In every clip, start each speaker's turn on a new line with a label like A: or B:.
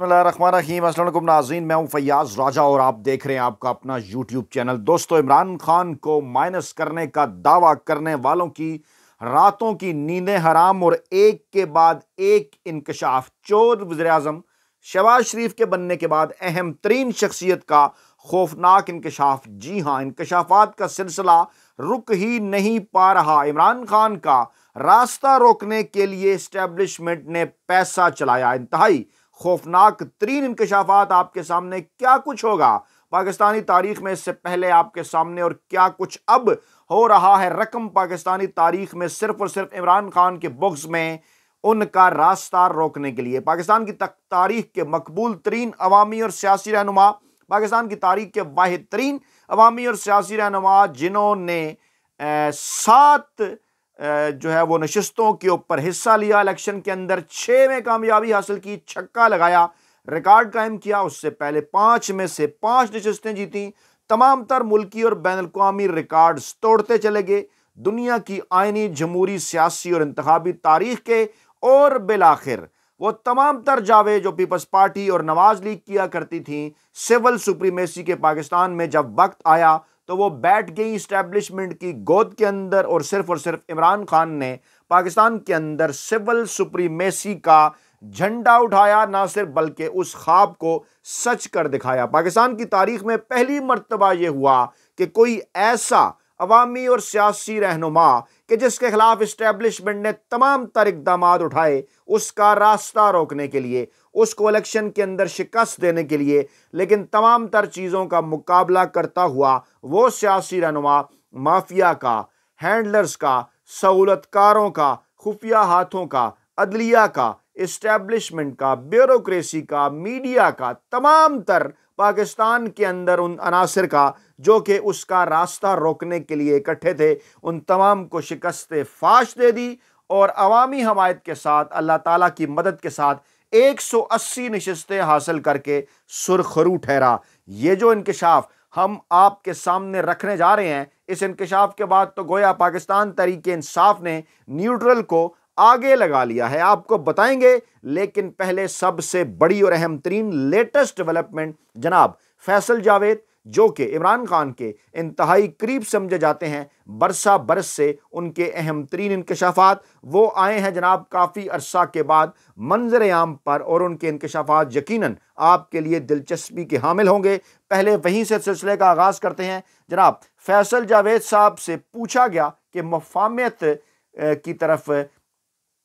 A: बसमीम नाजीन मैं हूं फैयाज़ राजा और आप देख रहे हैं आपका अपना यूट्यूब चैनल दोस्तों इमरान खान को माइनस करने का दावा करने वालों की रातों की नींदें हराम और एक के बाद एक इनकशाफ चोर वजर अजम शहबाज शरीफ के बनने के बाद अहम तरीन शख्सियत का खौफनाक इंकशाफ जी हाँ इनकशाफात का सिलसिला रुक ही नहीं पा रहा इमरान खान का रास्ता रोकने के लिए इस्टेब्लिशमेंट ने पैसा चलाया इंतहाई खौफनाक तरीन इंकशाफात आपके सामने क्या कुछ होगा पाकिस्तानी तारीख में इससे पहले आपके सामने और क्या कुछ अब हो रहा है रकम पाकिस्तानी तारीख में सिर्फ और सिर्फ इमरान खान के बुक्स में उनका रास्ता रोकने के लिए पाकिस्तान की तारीख के मकबूल तरीन अवामी और सियासी रहनुमा पाकिस्तान की तारीख के वाहिद तरीन अवामी और सियासी रहनुमा जिन्होंने सात जो है वो नशस्तों के ऊपर हिस्सा लिया इलेक्शन के अंदर छः में कामयाबी हासिल की छक्का लगाया रिकॉर्ड कायम किया उससे पहले पाँच में से पाँच नशस्तें जीतीं तमाम तर मुल्की और बैन अवी रिकॉर्ड्स तोड़ते चले गए दुनिया की आइनी जमहूरी सियासी और इंतबी तारीख के और आखिर वो तमाम तर जावे जो पीपल्स पार्टी और नवाज लीग किया करती थी सिविल सुप्रीमेसी के पाकिस्तान में जब वक्त आया तो वो बैठ गई इस्टेब्लिशमेंट की गोद के अंदर और सिर्फ और सिर्फ इमरान खान ने पाकिस्तान के अंदर सिविल सुप्रीमेसी का झंडा उठाया ना सिर्फ बल्कि उस ख्वाब को सच कर दिखाया पाकिस्तान की तारीख में पहली मरतबा यह हुआ कि कोई ऐसा अवामी और सियासी रहनुमा कि जिसके खिलाफ इस्टेब्लिशमेंट ने तमाम तर इकदाम उठाए उसका रास्ता रोकने के लिए उसको इलेक्शन के अंदर शिकस्त देने के लिए लेकिन तमाम तर चीज़ों का मुकाबला करता हुआ वो सियासी रहनुमा माफिया का हैंडलर्स का सहूलतकारों का खुफिया हाथों का अदलिया का इस्टेब्लिशमेंट का ब्यूरोसी का मीडिया का तमाम तर पाकिस्तान के अंदर उन अनासर का जो कि उसका रास्ता रोकने के लिए इकट्ठे थे उन तमाम को शिकस्त फाश दे दी और अवामी हमायत के साथ अल्लाह ताला की मदद के साथ 180 नशस्तें हासिल करके सुरखरू ठहरा ये जो इंकशाफ हम आपके सामने रखने जा रहे हैं इस इंकशाफ के बाद तो गोया पाकिस्तान तरीके इंसाफ ने न्यूट्रल को आगे लगा लिया है आपको बताएंगे लेकिन पहले सबसे बड़ी और अहम तरीन लेटेस्ट डेवलपमेंट जनाब फैसल जावेद जो कि इमरान खान के इंतहाई करीब समझे जाते हैं बरसा बरस से उनके अहम तरीन इंकशाफात वो आए हैं जनाब काफ़ी अरसा के बाद मंजर आम पर और उनके इंकशाफात यकीन आपके लिए दिलचस्पी के हामिल होंगे पहले वहीं से सिलसिले का आगाज़ करते हैं जनाब फैसल जावेद साहब से पूछा गया कि मफामियत की तरफ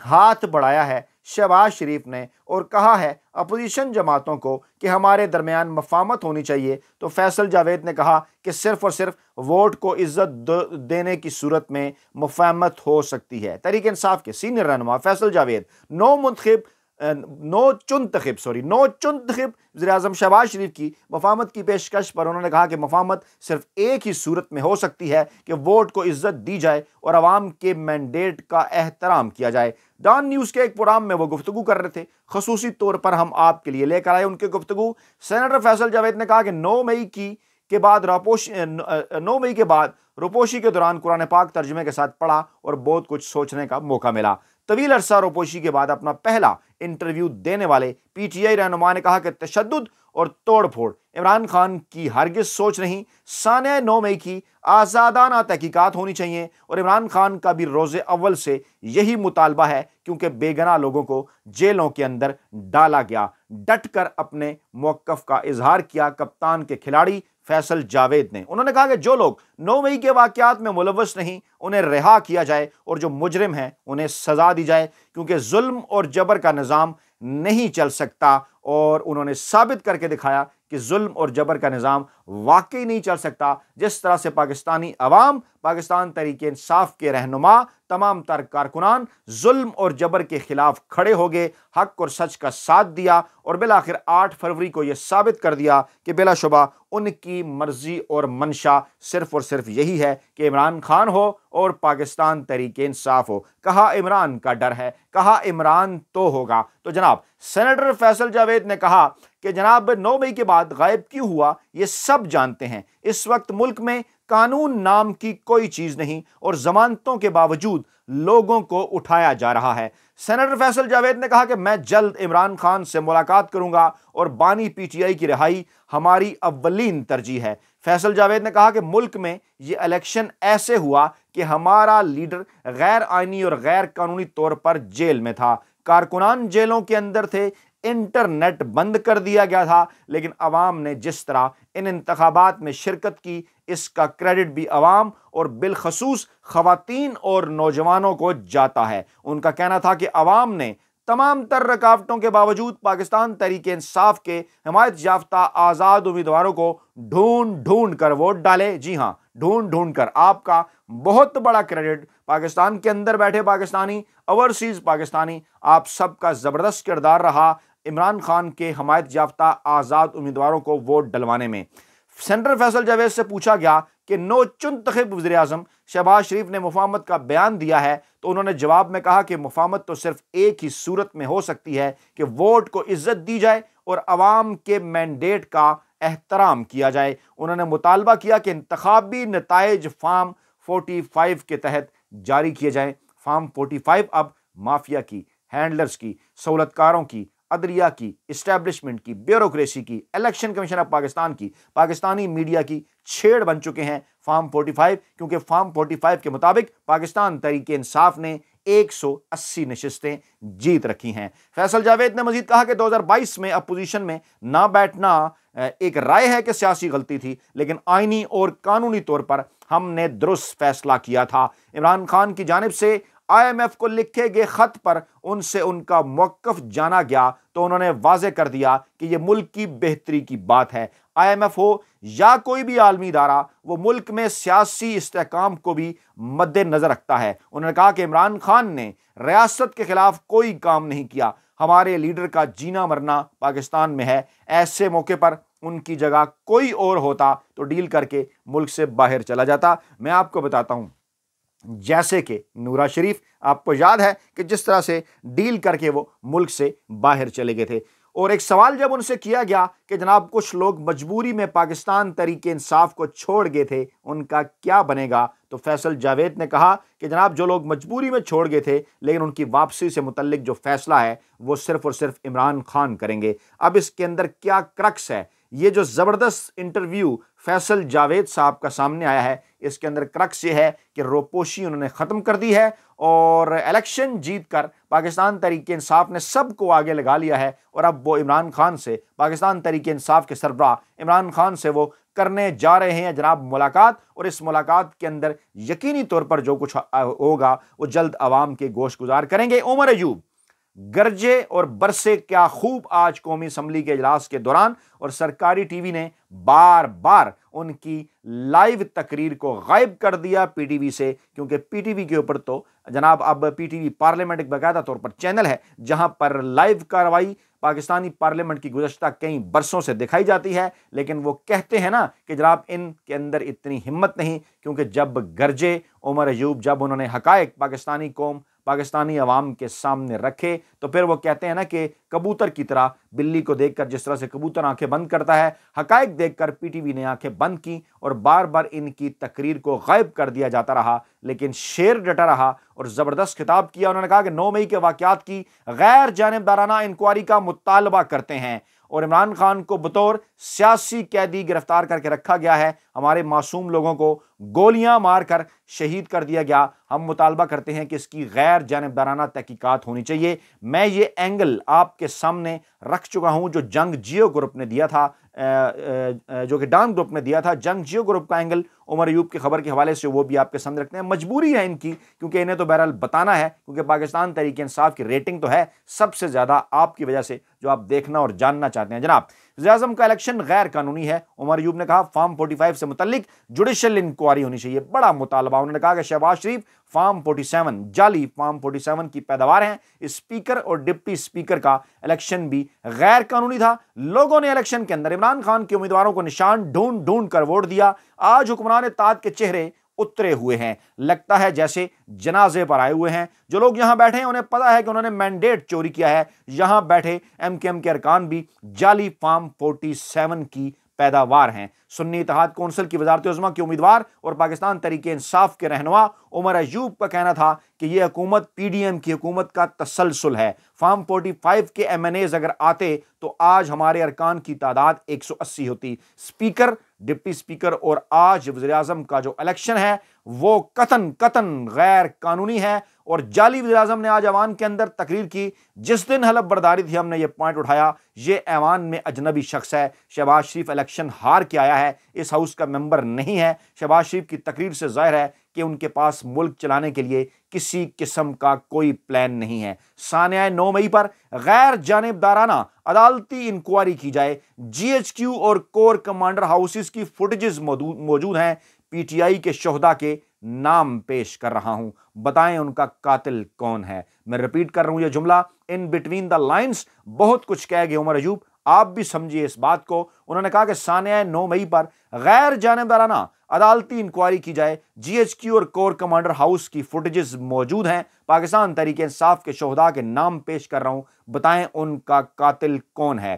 A: हाथ बढ़ाया है शहबाज शरीफ ने और कहा है अपोजिशन जमातों को कि हमारे दरमियान मफामत होनी चाहिए तो फैसल जावेद ने कहा कि सिर्फ और सिर्फ वोट को इज्जत देने की सूरत में मफामत हो सकती है तरीके इंसाफ के सीनियर रहनुमा फैसल जावेद नौ मुंतब नो चुनतखब सॉरी नो चुनतखब वजी अजम शहबाज शरीफ की मफामत की पेशकश पर उन्होंने कहा कि मफामत सिर्फ एक ही सूरत में हो सकती है कि वोट को इज्जत दी जाए और आवाम के मैंडेट का एहतराम किया जाए डॉन न्यूज़ के एक प्रोग्राम में वो गुफ्तु कर रहे थे खसूसी तौर पर हम आपके लिए लेकर आए उनके गुफ्तु सैनटर फैसल जावेद ने कहा कि नौ मई की के बाद रापोश नौ मई के बाद रोपोशी के दौरान कुरान पाक तर्जमे के साथ पढ़ा और बहुत कुछ सोचने का मौका मिला तवील अरसा रोपोशी के बाद अपना पहला इंटरव्यू देने वाले पीटीआई रहनुमा ने कहा कि तशद और तोड़फोड़ इमरान खान की हरगिज सोच नहीं सान नौ मई की आज़ादाना तहकीकत होनी चाहिए और इमरान खान का भी रोज़ अव्वल से यही मुतालबा है क्योंकि बेगना लोगों को जेलों के अंदर डाला गया डट कर अपने मौक़ का इजहार किया कप्तान के खिलाड़ी फैसल जावेद ने उन्होंने कहा कि जो लोग नौ मई के वाक़ात में मुलवस नहीं उन्हें रिहा किया जाए और जो मुजरिम हैं उन्हें सज़ा दी जाए क्योंकि जुल्म और जबर का निज़ाम नहीं चल सकता और उन्होंने साबित करके दिखाया कि जुल्म और जबर का निज़ाम वाकई नहीं चल सकता जिस तरह से पाकिस्तानी अवाम पाकिस्तान तरीके इंसाफ के रहनुमा तमाम तर कारकुनान जुल्म और जबर के ख़िलाफ़ खड़े हो गए हक और सच का साथ दिया और बिलाखिर आठ फरवरी को यह साबित कर दिया कि बिलाशुबा उनकी मर्ज़ी और मंशा सिर्फ़ और सिर्फ यही है कि इमरान खान हो और पाकिस्तान तरीके इंसाफ हो कहा इमरान का डर है कहा इमरान तो होगा तो जनाब सेनेटर फैसल जावेद ने कहा कि जनाब नौ मई के बाद गायब क्यों हुआ ये सब जानते हैं इस वक्त मुल्क में कानून नाम की कोई चीज़ नहीं और जमानतों के बावजूद लोगों को उठाया जा रहा है सेनेटर फैसल जावेद ने कहा कि मैं जल्द इमरान खान से मुलाकात करूंगा और बानी पीटीआई की रिहाई हमारी अवलिन तरजीह है फैसल जावेद ने कहा कि मुल्क में ये इलेक्शन ऐसे हुआ कि हमारा लीडर गैर आइनी और गैर कानूनी तौर पर जेल में था कारकुनान जेलों के अंदर थे इंटरनेट बंद कर दिया गया था लेकिन अवाम ने जिस तरह इन इंतबात में शिरकत की इसका क्रेडिट भी अवाम और बिलखसूस खातन और नौजवानों को जाता है उनका कहना था कि अवाम ने तमाम तर रकावटों के बावजूद पाकिस्तान तरीके इंसाफ के हमायत याफ्ता आज़ाद उम्मीदवारों को ढूंढ ढूंढ कर वोट डाले जी हाँ ढूंढ ढूंढ कर आपका बहुत बड़ा क्रेडिट पाकिस्तान के अंदर बैठे पाकिस्तानी ओवरसीज़ पाकिस्तानी आप सबका ज़बरदस्त किरदार रहा इमरान खान के हमायत याफ्ता आज़ाद उम्मीदवारों को वोट डलवाने में सेंटर फैसल जावेद से पूछा गया कि नो चुनतखब वजे अजम शहबाज शरीफ ने मुफामत का बयान दिया है तो उन्होंने जवाब में कहा कि मुफामत तो सिर्फ एक ही सूरत में हो सकती है कि वोट को इज्जत दी जाए और आवाम के मैंडेट का एहतराम किया जाए उन्होंने मुतालबा किया कि इंतबी नतज फार्म फोर्टी फाइव के तहत जारी किए जाएँ फार्म फोर्टी फाइव अब माफिया की हैंडलर्स की सहूलतकारों की अदरिया की इस्टेब्लिशमेंट की ब्यूरोक्रेसी की इलेक्शन कमीशन ऑफ पाकिस्तान की पाकिस्तानी मीडिया की छेड़ बन चुके हैं फार्म 45 क्योंकि फार्म 45 के मुताबिक पाकिस्तान तरीके इंसाफ ने 180 नशस्तें जीत रखी हैं फैसल जावेद ने मजीद कहा कि 2022 में अपोजिशन में ना बैठना एक राय है कि सियासी गलती थी लेकिन आइनी और कानूनी तौर पर हमने दुरुस्त फैसला किया था इमरान खान की जानब से आईएमएफ को लिखे गए खत पर उनसे उनका मौकफ जाना गया तो उन्होंने वाजे कर दिया कि यह मुल्क की बेहतरी की बात है आईएमएफ हो या कोई भी आलमी इदारा वो मुल्क में सियासी इसकाम को भी मद्देनज़र रखता है उन्होंने कहा कि इमरान खान ने रियासत के ख़िलाफ़ कोई काम नहीं किया हमारे लीडर का जीना मरना पाकिस्तान में है ऐसे मौके पर उनकी जगह कोई और होता तो डील करके मुल्क से बाहर चला जाता मैं आपको बताता हूँ जैसे कि नूरा शरीफ आपको याद है कि जिस तरह से डील करके वो मुल्क से बाहर चले गए थे और एक सवाल जब उनसे किया गया कि जनाब कुछ लोग मजबूरी में पाकिस्तान तरीके इंसाफ को छोड़ गए थे उनका क्या बनेगा तो फैसल जावेद ने कहा कि जनाब जो लोग मजबूरी में छोड़ गए थे लेकिन उनकी वापसी से मुतलक जो फैसला है वो सिर्फ और सिर्फ इमरान खान करेंगे अब इसके अंदर क्या क्रक्स है ये जो ज़बरदस्त इंटरव्यू फैसल जावेद साहब का सामने आया है इसके अंदर क्रक्स ये है कि रोपोशी उन्होंने ख़त्म कर दी है और इलेक्शन जीत कर पाकिस्तान तरीके इंसाफ ने सबको आगे लगा लिया है और अब वो इमरान खान से पाकिस्तान तरीके इंसाफ के सरबराह इमरान खान से वो करने जा रहे हैं जनाब मुलाकात और इस मुलाकात के अंदर यकीनी तौर पर जो कुछ होगा वो जल्द आवाम के गोश गुजार करेंगे उमर अयूब गरजे और बरसे क्या खूब आज कौमी असम्बली के अजलास के दौरान और सरकारी टीवी ने बार बार उनकी लाइव तकरीर को गायब कर दिया पीटीवी से क्योंकि पीटीवी के ऊपर तो जनाब अब पीटीवी पार्लियामेंट एक बाकायदा तौर पर चैनल है जहां पर लाइव कार्रवाई पाकिस्तानी पार्लियामेंट की गुजशत कई बरसों से दिखाई जाती है लेकिन वो कहते हैं ना कि जनाब इनके अंदर इतनी हिम्मत नहीं क्योंकि जब गरजे उमर अयूब जब उन्होंने हकायक पाकिस्तानी कौम पाकिस्तानी अवाम के सामने रखे तो फिर वो कहते हैं ना कि कबूतर की तरह बिल्ली को देखकर जिस तरह से कबूतर आंखें बंद करता है हकायक देखकर पीटीवी ने आंखें बंद की और बार बार इनकी तकरीर को गायब कर दिया जाता रहा लेकिन शेर डटा रहा और ज़बरदस्त खिताब किया उन्होंने कहा कि नौ मई के वाक़ात की गैर जानबदाराना इंक्वायरी का मुतालबा करते हैं और इमरान खान को बतौर सियासी कैदी गिरफ्तार करके रखा गया है हमारे मासूम लोगों को गोलियां मारकर शहीद कर दिया गया हम मुतालबा करते हैं कि इसकी गैर जानबदाराना तहकीकत होनी चाहिए मैं ये एंगल आपके सामने रख चुका हूं जो जंग जियो ग्रुप ने दिया था जो कि डान ग्रुप ने दिया था जंग जियो ग्रुप का एंगल उमर यूब की खबर के हवाले से वो भी आपके सामने रखते हैं मजबूरी है इनकी क्योंकि इन्हें तो बहरहाल बताना है क्योंकि पाकिस्तान तरीके इंसाफ की रेटिंग तो है सबसे ज़्यादा आपकी वजह से जो आप देखना और जानना चाहते हैं जनाब अजम का इलेक्शन गैर कानूनी है उमर यूब ने कहा फार्म 45 से मुतलिक जुडिशल इंक्वायरी होनी चाहिए बड़ा मुतालबा उन्होंने कहा कि शहबाज शरीफ फार्म 47 जाली फार्म 47 की पैदावार हैं स्पीकर और डिप्टी स्पीकर का इलेक्शन भी गैर कानूनी था लोगों ने इलेक्शन के अंदर इमरान खान के उम्मीदवारों को निशान ढूंढ ढूंढ कर वोट दिया आज हुक्मरान ताद के चेहरे उतरे हुए हैं लगता है जैसे जनाजे पर आए हुए हैं जो लोग यहां बैठे हैं उन्हें पता है कि उन्होंने मैंडेट चोरी किया है यहां बैठे एम के अरकान भी जाली फार्म फोर्टी सेवन की पैदावार हैं सुन्नी इतिहाद कौंसिल की वजारत उजमा के उम्मीदवार और पाकिस्तान तरीके इंसाफ के रहनुमा उमर अयूब का कहना था कि यह हुकूमत पी डी एम की हुकूमत का तसलसल है फार्म फोर्टी फाइव के एम एन एज अगर आते तो आज हमारे अरकान की तादाद एक सौ अस्सी होती स्पीकर डिप्टी स्पीकर और आज वजी अजम का जो इलेक्शन है वो कतन कतन गैर कानूनी है और जाली वजी अजम ने आज ऐवान के अंदर तकरीर की जिस दिन हलफ बर्दारी थी हमने ये पॉइंट उठाया ये ऐवान में अजनबी शख्स है शहबाज शरीफ इलेक्शन हार के आया है है इस हाउस का मेंबर नहीं है शहबाज शरीफ की तकरीर से जाहिर है कि उनके पास मुल्क चलाने के लिए किसी किस्म का कोई प्लान नहीं है सान्या नौ मई पर गैर जानबदाराना अदालती इंक्वायरी की जाए जी और कोर कमांडर हाउसेस की फुटेजेस मौजूद हैं पी के शहदा के नाम पेश कर रहा हूं बताएं उनका कातिल कौन है मैं रिपीट कर रहा हूं यह जुमला इन बिटवीन द लाइन्स बहुत कुछ कह गए उमर अजूब आप भी समझिए इस बात को उन्होंने कहा कि सानिया नौ मई पर गैर जानबराना अदालती इंक्वायरी की जाए जीएचक्यू और कोर कमांडर हाउस की फुटेजेस मौजूद हैं पाकिस्तान तरीके इंसाफ के शहदा के नाम पेश कर रहा हूं बताएं उनका कातिल कौन है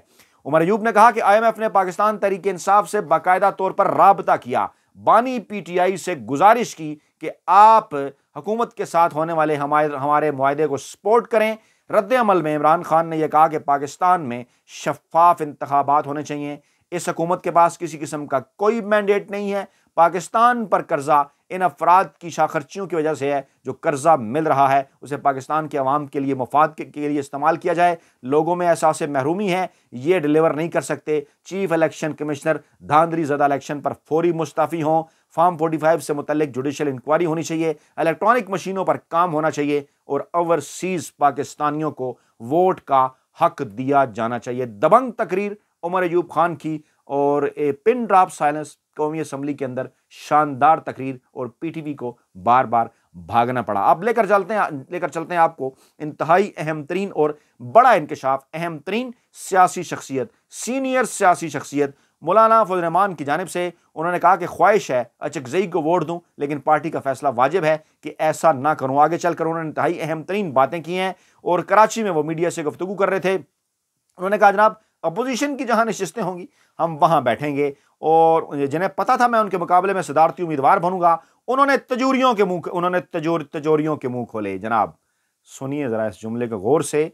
A: उमर यूब ने कहा कि आईएमएफ ने पाकिस्तान तरीके इंसाफ से बाकायदा तौर पर रबता किया बानी पीटीआई से गुजारिश की कि आप हुकूमत के साथ होने वाले हमारे हमारे माहे को सपोर्ट करें रद्द अमल में इमरान खान ने यह कहा कि पाकिस्तान में शफाफ इंतबात होने चाहिए इस हकूमत के पास किसी किस्म का कोई मैंडेट नहीं है पाकिस्तान पर कर्जा इन अफराद की शाखर्चियों की वजह से है जो कर्जा मिल रहा है उसे पाकिस्तान के आवाम के लिए मफाद के, के लिए इस्तेमाल किया जाए लोगों में एहसास महरूमी है ये डिलीवर नहीं कर सकते चीफ इलेक्शन कमिश्नर धांधली जदा इलेक्शन पर फौरी मुस्ताफ़ी हों फार्म 45 से मुतल जुडिशल इंक्वायरी होनी चाहिए इलेक्ट्रॉनिक मशीनों पर काम होना चाहिए और ओवरसीज पाकिस्तानियों को वोट का हक दिया जाना चाहिए दबंग तकरीर उमर अयूब खान की और ए पिन ड्राप साइलेंस कौमी असम्बली के अंदर शानदार तकरीर और पी टी वी को बार बार भागना पड़ा आप लेकर चलते हैं लेकर चलते हैं आपको इंतहाई अहम तरीन और बड़ा इंकशाफ अहम तरीन सियासी शख्सियत सीनियर सियासी शख्सियत मौलाना फजलरहमान की जानब से उन्होंने कहा कि ख्वाहिश है अचकजई अच्छा को वोट दूँ लेकिन पार्टी का फैसला वाजिब है कि ऐसा ना करूँ आगे चल कर उन्होंने इंतहाई अहम तरीन बातें की हैं और कराची में वो मीडिया से गुफ्तु कर रहे थे उन्होंने कहा जनाब अपोजिशन की जहाँ नशस्तें होंगी हम वहाँ बैठेंगे और जिन्हें पता था मैं उनके मुकाबले में सदारती उम्मीदवार बनूंगा उन्होंने तजूरियों के मुँह उन्होंने तजोर तजोरियों के मुँह खोले जनाब सुनिए ज़रा इस जुमले के गौर से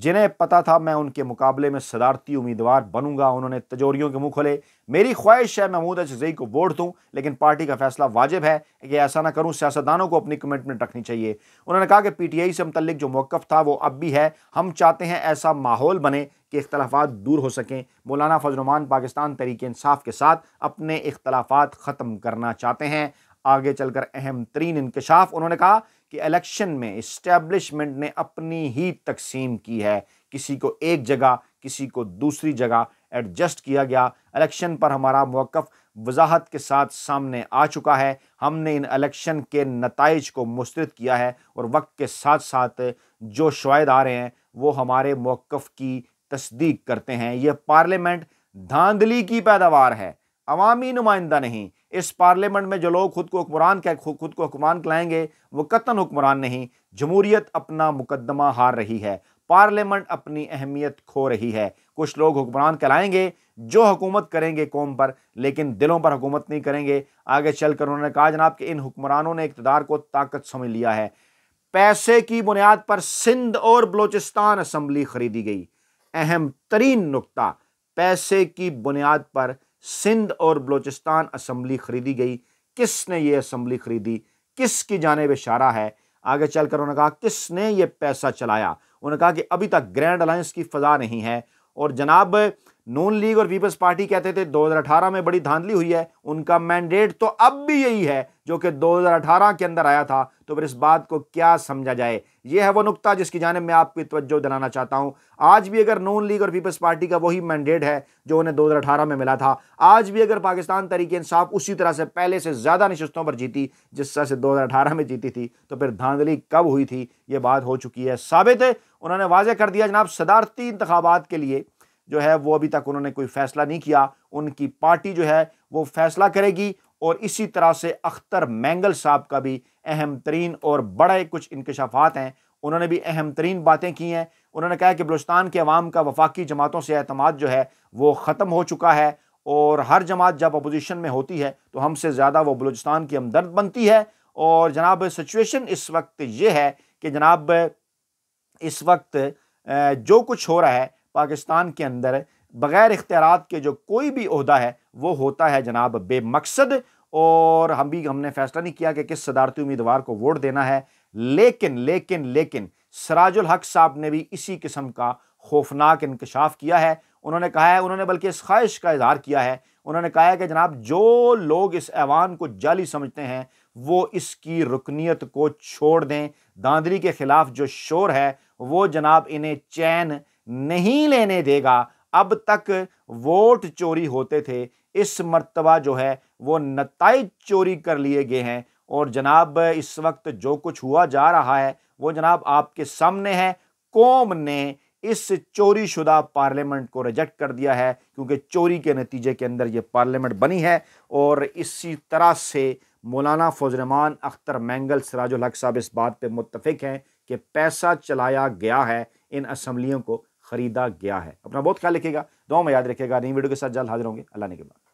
A: जिन्हें पता था मैं उनके मुकाबले में सदारती उम्मीदवार बनूंगा उन्होंने तजोरियों के मुंह खोले मेरी ख्वाहिश है महमूद अजई को वोट दूं लेकिन पार्टी का फैसला वाजिब है कि ऐसा ना करूं सियासतदानों को अपनी कमिटमेंट रखनी चाहिए उन्होंने कहा कि पीटीआई से मुतलिक जो मौक़ था वो अब भी है हम चाहते हैं ऐसा माहौल बने कि इख्तलाफा दूर हो सकें मौलाना फजलमान पाकिस्तान तरीके इंसाफ के साथ अपने इख्तलाफा ख़त्म करना चाहते हैं आगे चलकर अहम तरीन इंकशाफ उन्होंने कहा कि इलेक्शन में इस्टेब्लिशमेंट ने अपनी ही तकसीम की है किसी को एक जगह किसी को दूसरी जगह एडजस्ट किया गया इलेक्शन पर हमारा मौक़ वजाहत के साथ सामने आ चुका है हमने इन इलेक्शन के नतज को मुस्रद किया है और वक्त के साथ साथ जो शायद आ रहे हैं वो हमारे मौक़ की तस्दीक करते हैं यह पार्लियामेंट धांधली की पैदावार है अवामी नुमाइंदा नहीं इस पार्लियामेंट में जो लोग खुद को हुक्मरान कह खुद को हुक्मरान कहलाएंगे वो कतन हुक्मरान नहीं जमूरियत अपना मुकदमा हार रही है पार्लियामेंट अपनी अहमियत खो रही है कुछ लोग हुक्मरान कहलाएंगे जो हुकूमत करेंगे कौम पर लेकिन दिलों पर हुकूमत नहीं करेंगे आगे चल कर उन्होंने कहा जनाब कि इन हुक्मरानों ने इकतदार को ताकत समझ लिया है पैसे की बुनियाद पर सिंध और बलोचिस्तान असम्बली खरीदी गई अहम तरीन नुकता पैसे की बुनियाद पर सिंध और बलोचिस्तान असम्बली खरीदी गई किसने ये असम्बली खरीदी किसकी जानेब इशारा है आगे चल कर उन्होंने कहा किसने ये पैसा चलाया उन्होंने कहा कि अभी तक ग्रैंड अलायंस की फ़जा नहीं है और जनाब नून लीग और पीपल्स पार्टी कहते थे 2018 में बड़ी धांधली हुई है उनका मैंडेट तो अब भी यही है जो कि 2018 के अंदर आया था तो फिर इस बात को क्या समझा जाए यह है वो नुकता जिसकी जानब मैं आपकी तवज्जो दिलाना चाहता हूँ आज भी अगर नून लीग और पीपल्स पार्टी का वही मैंडेट है जो उन्हें 2018 में मिला था आज भी अगर पाकिस्तान तरीके इंसाफ उसी तरह से पहले से ज़्यादा नशस्तों पर जीती जिस तरह से दो में जीती थी तो फिर धांधली कब हुई थी यह बात हो चुकी है साबित है उन्होंने वाजह कर दिया जनाब सदारती इंतबात के लिए जो है वो अभी तक उन्होंने कोई फैसला नहीं किया उनकी पार्टी जो है वो फैसला करेगी और इसी तरह से अख्तर मैंगल साहब का भी अहम तरीन और बड़े कुछ इंकशाफात हैं उन्होंने भी अहम तरीन बातें की हैं उन्होंने कहा कि बलुस्तान के अवाम का वफाकी जमातों से अहतमाद जो है वो ख़त्म हो चुका है और हर जमात जब अपोजिशन में होती है तो हमसे ज़्यादा वो बलूचिस्तान की हमदर्द बनती है और जनाब सिचुएशन इस वक्त ये है कि जनाब इस वक्त जो कुछ हो रहा है पाकिस्तान के अंदर बग़ैर इख्तियार के जो कोई भी अहदा है वो होता है जनाब बेमकसद और हम भी हमने फैसला नहीं किया कि किस सदारती उम्मीदवार को वोट देना है लेकिन लेकिन लेकिन सराजुल हक साहब ने भी इसी किस्म का खौफनाक इंकशाफ किया है उन्होंने कहा है उन्होंने बल्कि इस ख्वाहिश का इजहार किया है उन्होंने कहा है कि जनाब जो लोग इस ऐवान को जाली समझते हैं वो इसकी रुकनीत को छोड़ दें धांधली के ख़िलाफ़ जो शोर है वो जनाब इन्हें चैन नहीं लेने देगा अब तक वोट चोरी होते थे इस मरतबा जो है वो नतज चोरी कर लिए गए हैं और जनाब इस वक्त जो कुछ हुआ जा रहा है वो जनाब आपके सामने है कौम ने इस चोरी शुदा पार्लियामेंट को रिजेक्ट कर दिया है क्योंकि चोरी के नतीजे के अंदर ये पार्लियामेंट बनी है और इसी तरह से मौलाना फजरमान अख्तर मैंगल सराजुल हक साहब इस बात पे मुतफिक हैं कि पैसा चलाया गया है इन असम्बलियों को खरीदा गया है अपना बहुत ख्याल रखेगा दो में याद रखेगा नई वीडियो के साथ जल्द हाजिर होंगे अल्लाह ने के बाद